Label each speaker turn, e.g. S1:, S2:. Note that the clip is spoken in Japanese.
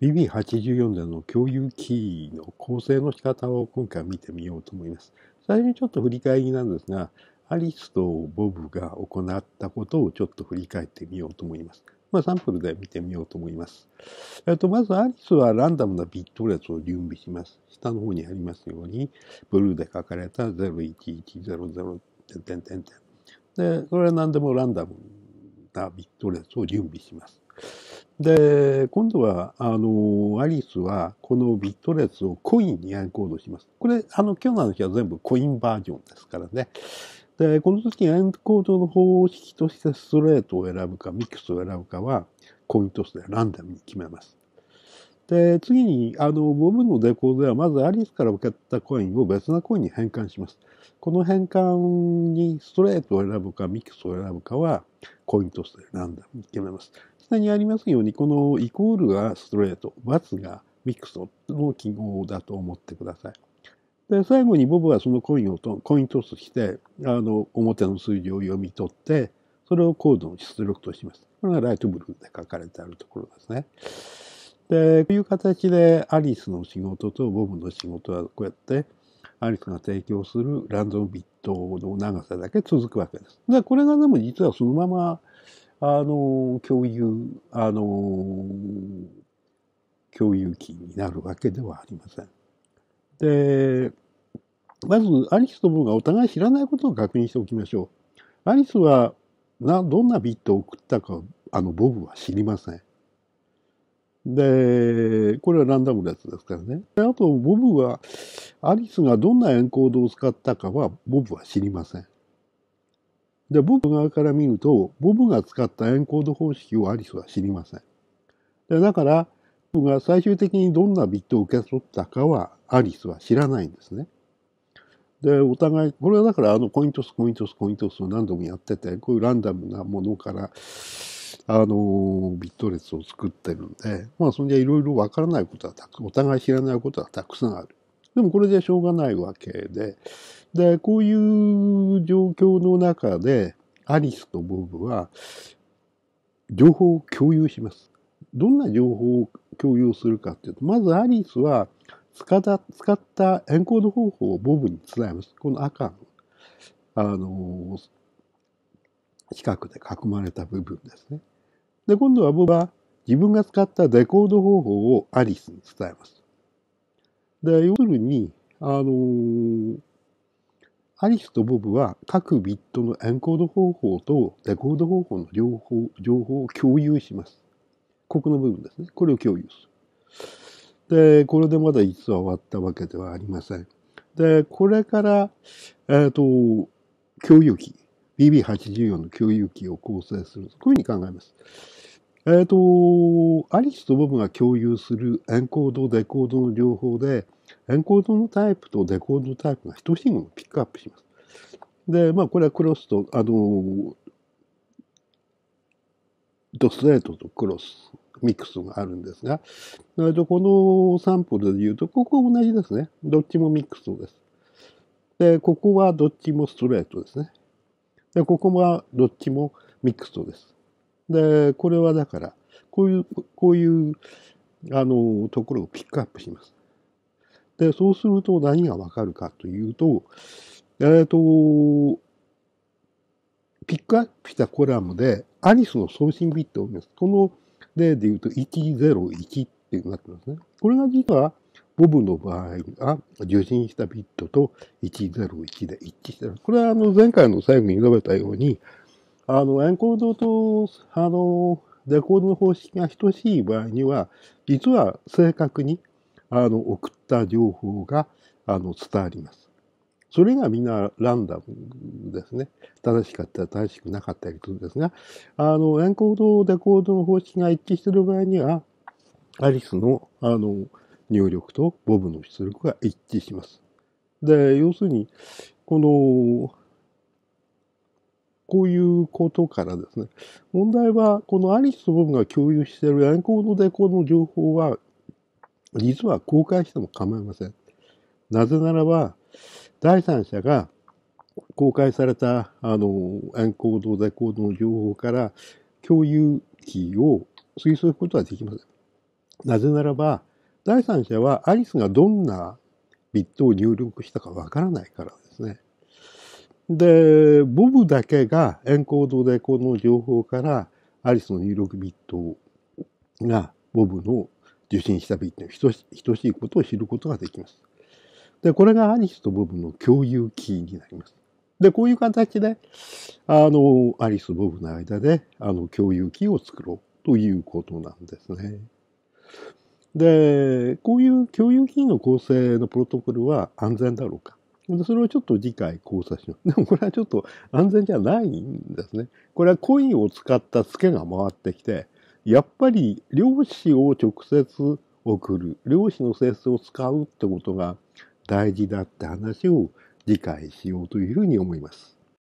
S1: BB84 での共有キーの構成の仕方を今回見てみようと思います。最初にちょっと振り返りなんですが、アリスとボブが行ったことをちょっと振り返ってみようと思います。まあ、サンプルで見てみようと思います。えっと、まずアリスはランダムなビット列を準備します。下の方にありますように、ブルーで書かれた01100点点点。で、これは何でもランダムなビット列を準備します。で、今度は、あの、アリスは、このビット列をコインにエンコードします。これ、あの、今日の話は全部コインバージョンですからね。で、この時エンコードの方式としてストレートを選ぶか、ミックスを選ぶかは、コイントスでランダムに決めます。で、次に、あの、ボブのデコードでは、まずアリスから受けたコインを別なコインに変換します。この変換にストレートを選ぶか、ミックスを選ぶかは、コイントスでランダムに決めます。下にありますように、このイコールがストレート、バツがミックスの記号だと思ってください。で最後にボブはそのコインをとコイントスしてあの表の数字を読み取ってそれをコードの出力とします。これがライトブルーで書かれてあるところですね。でこういう形でアリスの仕事とボブの仕事はこうやってアリスが提供するランドムビットの長さだけ続くわけです。でこれがでも実はそのままあの共有あの共有機になるわけではありません。でまずアリスとボンがお互い知らないことを確認しておきましょう。アリスはなどんなビットを送ったかあのボブは知りません。で、これはランダムなやつですからね。あと、ボブは、アリスがどんなエンコードを使ったかは、ボブは知りません。で、ボブ側から見ると、ボブが使ったエンコード方式をアリスは知りません。でだから、ボブが最終的にどんなビットを受け取ったかは、アリスは知らないんですね。で、お互い、これはだからあのコイントス、コイントス、コイントスを何度もやってて、こういうランダムなものから、あの、ビット列を作ってるんで、まあそんじゃいろいろわからないことはたく、お互い知らないことはたくさんある。でもこれでしょうがないわけで、で、こういう状況の中でアリスとボブは情報を共有します。どんな情報を共有するかっていうと、まずアリスは使った使ったエンコード方法をボブに伝えます。この赤の、あの四角で囲まれた部分ですね。で、今度はボブは自分が使ったデコード方法をアリスに伝えます。で、要するに、あのアリスとボブは各ビットのエンコード方法とデコード方法の両方、情報を共有します。ここの部分ですね。これを共有する。で、これでまだ実は終わったわけではありません。で、これから、えっ、ー、と、共有機、BB84 の共有機を構成する。こういうふうに考えます。えっ、ー、と、アリスとボブが共有するエンコード、デコードの両方で、エンコードのタイプとデコードタイプが一言をピックアップします。で、まあ、これはクロスと、あの、ドストレートとクロス、ミックスがあるんですが、えー、とこのサンプルで言うと、ここ同じですね。どっちもミックスです。で、ここはどっちもストレートですね。で、ここはどっちもミックスです。で、これはだから、こういう、こういう、あの、ところをピックアップします。で、そうすると何がわかるかというと、えっ、と、ピックアップしたコラムで、アリスの送信ビットを見ます。この例で言うと、101っていうなってますね。これが実は、ボブの場合が受信したビットと101で一致してる。これはあの前回の最後に述べたように、あの、エンコードと、あの、デコードの方式が等しい場合には、実は正確に、あの、送った情報が、あの、伝わります。それがみんなランダムですね。正しかったら正しくなかったりするんですが、あの、エンコード、デコードの方式が一致している場合には、アリスの、あの、入力とボブの出力が一致します。で、要するに、この、こういうことからですね。問題は、このアリスとボブが共有しているンコードデコの情報は、実は公開しても構いません。なぜならば、第三者が公開された、あの、エンコード、デコードの情報から共有キーを推測することはできません。なぜならば、第三者はアリスがどんなビットを入力したかわからないからですね。で、ボブだけがエンコードでこの情報からアリスの入力ビットがボブの受信したビットに等しいことを知ることができます。で、これがアリスとボブの共有キーになります。で、こういう形で、あの、アリスとボブの間で、あの、共有キーを作ろうということなんですね。で、こういう共有キーの構成のプロトコルは安全だろうか。それをちょっと次回考察します。でもこれはちょっと安全じゃないんですね。これはコインを使ったツけが回ってきて、やっぱり漁師を直接送る、漁師の性質を使うってことが大事だって話を理解しようというふうに思います。